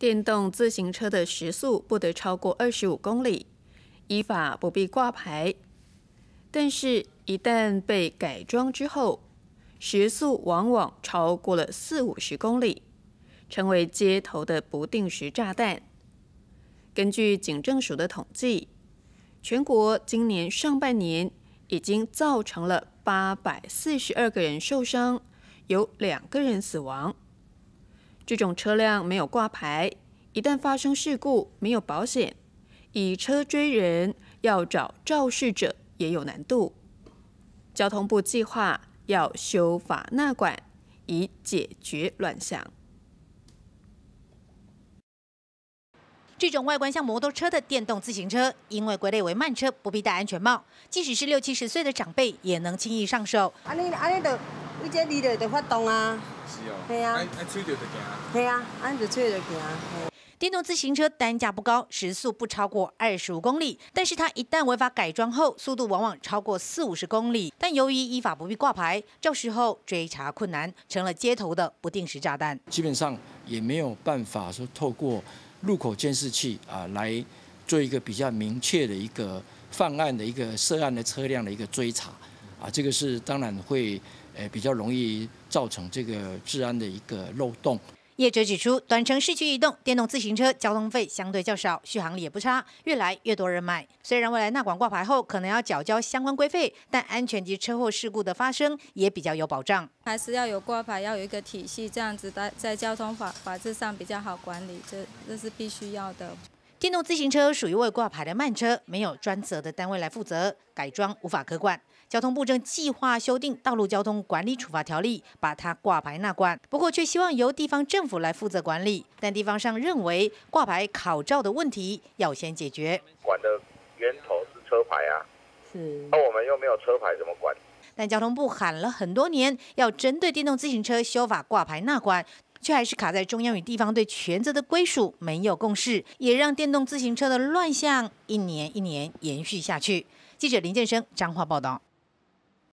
电动自行车的时速不得超过二十五公里，依法不必挂牌，但是，一旦被改装之后，时速往往超过了四五十公里，成为街头的不定时炸弹。根据警政署的统计，全国今年上半年已经造成了八百四十二个人受伤，有两个人死亡。这种车辆没有挂牌，一旦发生事故没有保险，以车追人要找肇事者也有难度。交通部计划要修法纳管，以解决乱象。这种外观像摩托车的电动自行车，因为归类为慢车，不必戴安全帽，即使是六七十岁的长辈也能轻易上手。你这离了发动啊！是哦，吹着就行。吹着行。电动自行车单价不高，时速不超过二十五公里，但是它一旦违法改装后，速度往往超过四五十公里。但由于依法不必挂牌，到时候追查困难，成了街头的不定时炸弹。基本上也没有办法说透过路口监视器啊，来做一个比较明确的一个犯案的一个涉案的车辆的一个追查啊，这个是当然会。呃，比较容易造成这个治安的一个漏洞。业者指出，短程市区移动电动自行车交通费相对较少，续航力也不差，越来越多人买。虽然未来纳管挂牌后可能要缴交相关规费，但安全及车祸事故的发生也比较有保障。还是要有挂牌，要有一个体系，这样子在在交通法法制上比较好管理，这这是必须要的。电动自行车属于未挂牌的慢车，没有专责的单位来负责改装，无法可管。交通部正计划修订《道路交通管理处罚条例》，把它挂牌纳管，不过却希望由地方政府来负责管理。但地方上认为挂牌考照的问题要先解决，管的源头是车牌啊，是。那我们又没有车牌，怎么管？但交通部喊了很多年，要针对电动自行车修法挂牌纳管。却还是卡在中央与地方对权责的归属没有共识，也让电动自行车的乱象一年一年延续下去。记者林建生彰化报道。